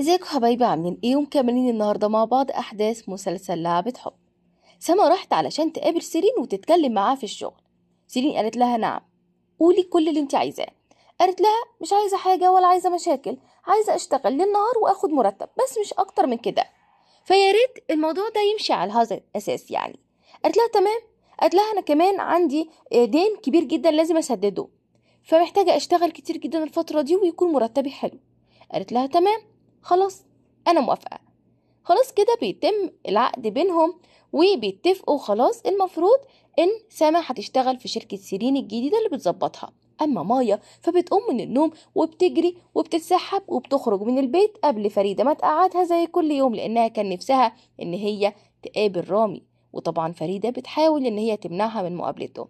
ازيكم حبايبي عاملين ايه ومكملين النهارده مع بعض احداث مسلسل لعبة حب سما راحت علشان تقابل سيرين وتتكلم معاها في الشغل سيرين قالت لها نعم قولي كل اللي انت عايزاه قالت لها مش عايزه حاجه ولا عايزه مشاكل عايزه اشتغل للنهار واخد مرتب بس مش اكتر من كده فيا ريت الموضوع ده يمشي على هذا الاساس يعني قالت لها تمام قالت لها انا كمان عندي آه، دين كبير جدا لازم اسدده فمحتاجه اشتغل كتير جدا الفتره دي ويكون مرتبي حلو قالت لها تمام خلاص انا موافقه خلاص كده بيتم العقد بينهم وبيتفقوا خلاص المفروض ان سما هتشتغل في شركه سيرين الجديده اللي بتظبطها اما مايا فبتقوم من النوم وبتجري وبتتسحب وبتخرج من البيت قبل فريده ما تقعدها زي كل يوم لانها كان نفسها ان هي تقابل رامي وطبعا فريده بتحاول ان هي تمنعها من مقابلته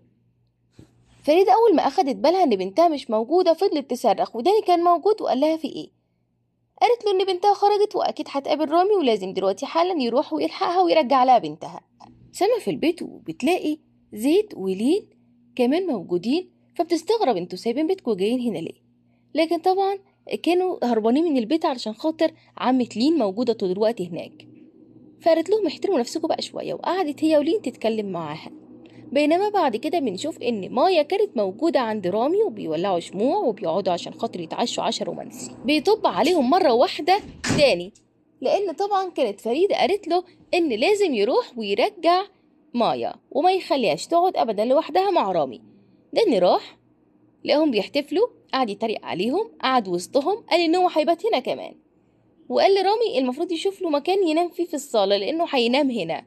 فريده اول ما اخدت بالها ان بنتها مش موجوده فضلت تصرخ وداني كان موجود وقال لها في ايه قالت له ان بنتها خرجت واكيد هتقابل رامي ولازم دلوقتي حالا يروح ويلحقها ويرجع لها بنتها سما في البيت وبتلاقي زيد ولين كمان موجودين فبتستغرب انتوا سايبين بيتكم وجايين هنا ليه لكن طبعا كانوا هربانين من البيت علشان خاطر عمة لين موجودة طول الوقت هناك فقالت لهم احترموا نفسكم بقى شوية وقعدت هي ولين تتكلم معاها بينما بعد كده بنشوف ان مايا كانت موجودة عند رامي وبيولعوا شموع وبيقعدوا عشان خاطر يتعشوا عشا رومانسي بيطب عليهم مرة واحدة تاني لان طبعا كانت فريدة قالت له ان لازم يروح ويرجع مايا وما يخليهاش تقعد ابدا لوحدها مع رامي داني راح لقاهم بيحتفلوا قعد يتريق عليهم قعد وسطهم قال ان هو هيبات هنا كمان وقال لرامي المفروض يشوف له مكان ينام فيه في الصالة لأنه هينام هنا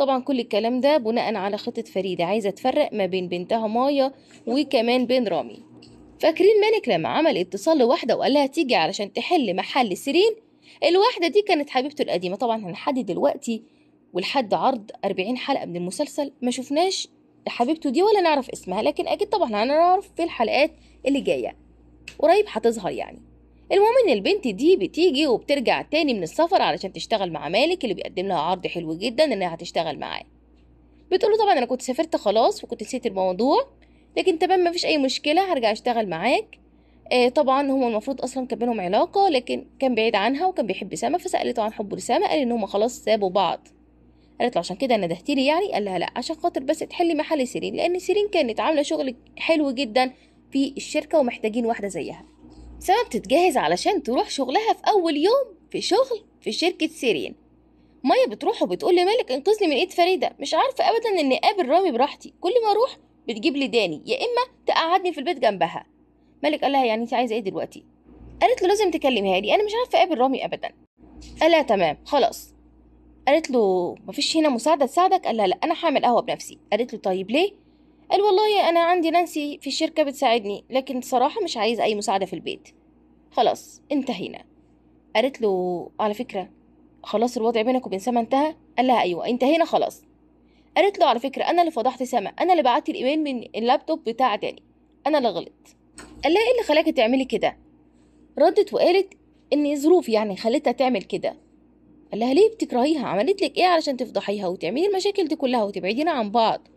طبعا كل الكلام ده بناء على خطة فريدة عايزة تفرق ما بين بنتها مايا وكمان بين رامي فاكرين مالك لما عمل اتصال لواحدة وقال لها تيجي علشان تحل محل سيرين الواحدة دي كانت حبيبته القديمة طبعا هنحدد دلوقتي ولحد عرض 40 حلقة من المسلسل ما شفناش حبيبته دي ولا نعرف اسمها لكن اكيد طبعا هنعرف في الحلقات اللي جايه قريب هتظهر يعني المهم ان البنت دي بتيجي وبترجع تاني من السفر علشان تشتغل مع مالك اللي بيقدم لها عرض حلو جدا انها هتشتغل معاه بتقول له طبعا انا كنت سافرت خلاص وكنت نسيت الموضوع لكن تمام مفيش اي مشكله هرجع اشتغل معاك آه طبعا هما المفروض اصلا كان بينهم علاقه لكن كان بعيد عنها وكان بيحب سما فسالته عن حبه لسما قال ان هما خلاص سابوا بعض قالت له عشان كده ندهتيلي يعني قال لها لا عشان خاطر بس تحلي محل سيرين لان سيرين كانت عامله شغل حلو جدا في الشركه ومحتاجين واحده زيها سما بتتجهز علشان تروح شغلها في أول يوم في شغل في شركة سيرين مية بتروح وبتقول لمالك انقذني من ايد فريدة مش عارفة أبدا إني أقابل رامي براحتي كل ما أروح بتجيب لي داني يا إما تقعدني في البيت جنبها مالك قال لها يعني أنت عايزة إيه دلوقتي قالت له لازم تكلمها لي أنا مش عارفة أقابل رامي أبدا قالها تمام خلاص قالت له مفيش هنا مساعدة تساعدك قال لها لا أنا هعمل قهوة بنفسي قالت له طيب ليه قال والله انا عندي نانسي في الشركه بتساعدني لكن صراحه مش عايز اي مساعده في البيت خلاص انتهينا قالت له على فكره خلاص الوضع بينك وبين سما انتهى قال لها ايوه انتهينا خلاص قالت له على فكره انا اللي فضحت سما انا اللي بعت الايميل من اللابتوب بتاع داني انا اللي غلط قال لها ايه اللي خلاكي تعملي كده ردت وقالت ان ظروف يعني خلتها تعمل كده قال لها ليه بتكرهيها عملت لك ايه علشان تفضحيها وتعملي المشاكل دي كلها وتبعدينا عن بعض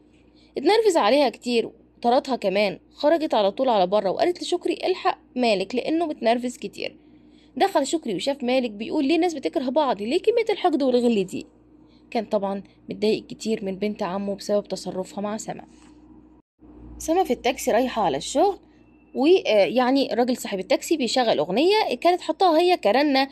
اتنرفز عليها كتير وطردها كمان خرجت على طول على بره وقالت لشكري الحق مالك لانه متنرفز كتير دخل شكري وشاف مالك بيقول ليه الناس بتكره بعض ليه كميه الحقد والغل دي كان طبعا متضايق كتير من بنت عمه بسبب تصرفها مع سما سما في التاكسي رايحه على الشغل ويعني آه، الراجل صاحب التاكسي بيشغل اغنيه كانت حطاها هي كرنه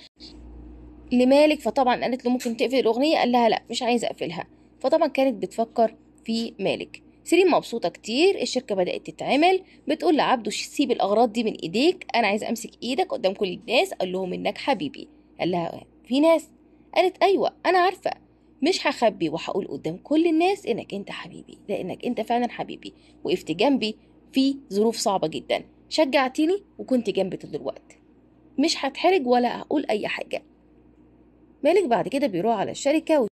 لمالك فطبعا قالت له ممكن تقفل الاغنيه قال لها لا مش عايزه اقفلها فطبعا كانت بتفكر في مالك سيرين مبسوطه كتير الشركه بدات تتعمل بتقول لعبده سيب الاغراض دي من ايديك انا عايز امسك ايدك قدام كل الناس اقول لهم انك حبيبي قال لها في ناس قالت ايوه انا عارفه مش هخبي وهقول قدام كل الناس انك انت حبيبي لانك انت فعلا حبيبي وقفت جنبي في ظروف صعبه جدا شجعتني وكنت جنبي طول الوقت مش هتحرج ولا هقول اي حاجه مالك بعد كده بيروح على الشركه و...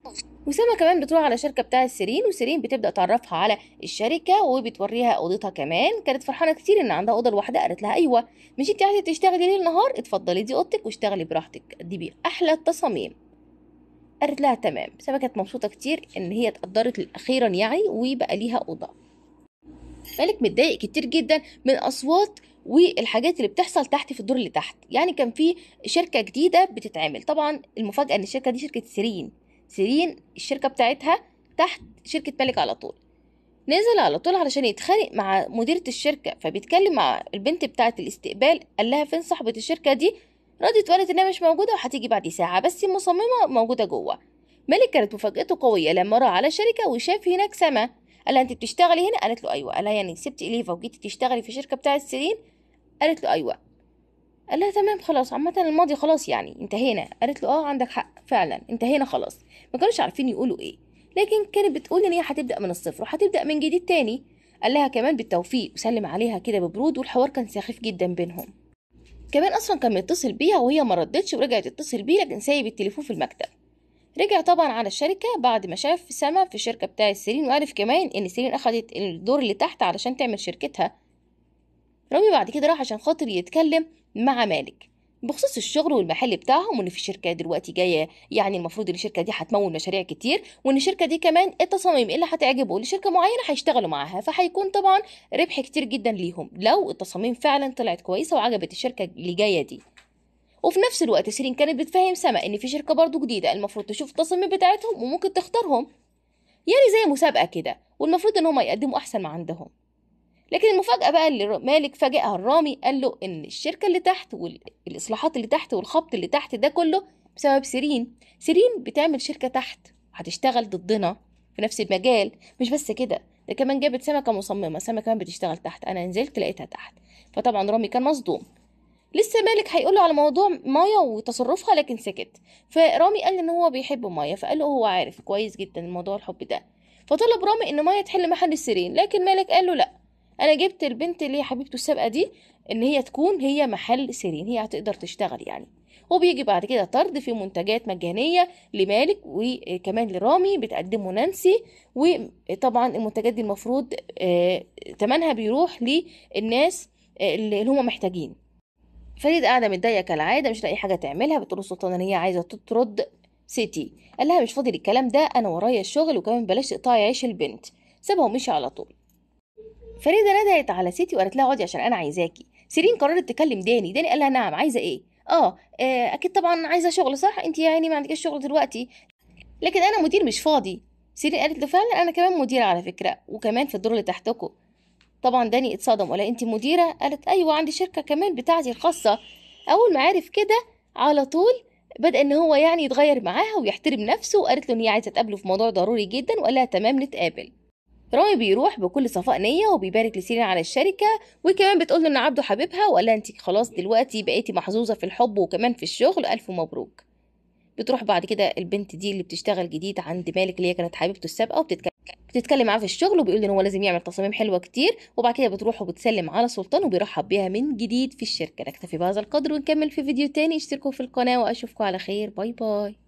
وسما كمان بتروح على شركة بتاع سيرين وسيرين بتبدا تعرفها على الشركه وبتوريها اوضتها كمان كانت فرحانه كتير ان عندها اوضه لوحدها قالت لها ايوه مش انت عايزه تشتغلي ليل نهار اتفضلي دي اوضتك واشتغلي براحتك دي بي احلى التصاميم قالت لها تمام سامه كانت مبسوطه كتير ان هي اتقدرت اخيرا يعني وبقى ليها اوضه مالك متضايق كتير جدا من اصوات والحاجات اللي بتحصل تحت في الدور اللي تحت يعني كان في شركه جديده بتتعمل طبعا المفاجاه ان الشركه دي شركه سيرين سيرين الشركة بتاعتها تحت شركة ملك على طول نزل على طول علشان يتخانق مع مديرة الشركة فبيتكلم مع البنت بتاعة الاستقبال قال لها فين صاحبة الشركة دي ردت وقالت انها مش موجودة وهتيجي بعد ساعة بس المصممة موجودة جوه ملك كانت مفاجأته قوية لما راح على شركة وشاف هناك سما قال لها انت بتشتغلي هنا قالت له ايوه قال لها يعني سبتي اليفا وجيتي تشتغلي في الشركة بتاعة سيرين قالت له ايوه قال لها تمام خلاص عامة الماضي خلاص يعني انتهينا قالت له اه عندك حق فعلا انتهينا خلاص ما كانوش عارفين يقولوا ايه لكن كانت بتقول ان هي هتبدا من الصفر وهتبدا من جديد تاني قال لها كمان بالتوفيق وسلم عليها كده ببرود والحوار كان سخيف جدا بينهم كمان اصلا كان متصل بيها وهي ما ردتش ورجعت تتصل بيه لكن سايب التليفون في المكتب رجع طبعا على الشركة بعد ما شاف سما في الشركة بتاع سيرين وعرف كمان ان سيرين اخدت الدور اللي تحت علشان تعمل شركتها رامي بعد كده راح عشان خاطر يتكلم مع مالك بخصوص الشغل والمحل بتاعهم وان في شركه دلوقتي جايه يعني المفروض ان الشركه دي هتمول مشاريع كتير وان الشركه دي كمان التصاميم إيه اللي هتعجبه لشركه معينه هيشتغلوا معاها فهيكون طبعا ربح كتير جدا ليهم لو التصاميم فعلا طلعت كويسه وعجبت الشركه اللي جايه دي وفي نفس الوقت سيرين كانت بتفهم سما ان في شركه برضو جديده المفروض تشوف التصاميم بتاعتهم وممكن تختارهم يعني زي مسابقه كده والمفروض ان هم يقدموا احسن ما عندهم لكن المفاجأة بقى اللي مالك فاجئها الرامي قال له إن الشركة اللي تحت والإصلاحات اللي تحت والخبط اللي تحت ده كله بسبب سيرين سيرين بتعمل شركة تحت هتشتغل ضدنا في نفس المجال مش بس كده ده كمان جابت سمكة مصممة سمكة كمان بتشتغل تحت أنا نزلت لقيتها تحت فطبعا رامي كان مصدوم لسه مالك هيقوله على موضوع مايا وتصرفها لكن سكت فرامي قال ان هو بيحب مايا فقال له هو عارف كويس جدا موضوع الحب ده فطلب رامي ان مايا تحل محل السيرين لكن مالك قال له لا انا جبت البنت اللي هي حبيبته السابقه دي ان هي تكون هي محل سيرين هي هتقدر تشتغل يعني وبيجي بعد كده طرد في منتجات مجانية لمالك وكمان لرامي بتقدمه نانسي وطبعا المنتجات دي المفروض آه، تمنها بيروح للناس آه، اللي هم محتاجين فريد قاعدة متضايقة كالعادة مش لاقي حاجة تعملها بتقول سلطان ان هي عايزة تطرد سيتي قال لها مش فاضي الكلام ده انا ورايا الشغل وكمان بلاش تقطعي عيش البنت سابها ومشي على طول فريده ندهت على سيتي وقالت لها اقعدي عشان انا عايزاكي سيرين قررت تكلم داني داني قال لها نعم عايزه ايه اه, آه، اكيد طبعا عايزه شغل صح انت يا عيني ما عندكش شغل دلوقتي لكن انا مدير مش فاضي سيرين قالت له فعلا انا كمان مديره على فكره وكمان في الدور اللي تحتكم طبعا داني اتصدم ولا انت مديره قالت ايوه عندي شركه كمان بتاعتي الخاصه اول ما عرف كده على طول بدا ان هو يعني يتغير معاها ويحترم نفسه وقالت له ان هي عايزه تقابله في موضوع ضروري جدا وقال لها تمام نتقابل رامي بيروح بكل صفاء نية وبيبارك لسيرين على الشركة وكمان بتقول إن عبده حبيبها وقال أنت خلاص دلوقتي بقيتي محظوظة في الحب وكمان في الشغل ألف مبروك بتروح بعد كده البنت دي اللي بتشتغل جديد عند مالك اللي هي كانت حبيبته السابقة وبتتكلم بتتكلم معاه في الشغل وبيقول ان هو لازم يعمل تصاميم حلوه كتير وبعد كده بتروح وبتسلم على سلطان وبيرحب بيها من جديد في الشركه نكتفي بهذا القدر ونكمل في فيديو تاني اشتركوا في القناه واشوفكم على خير باي باي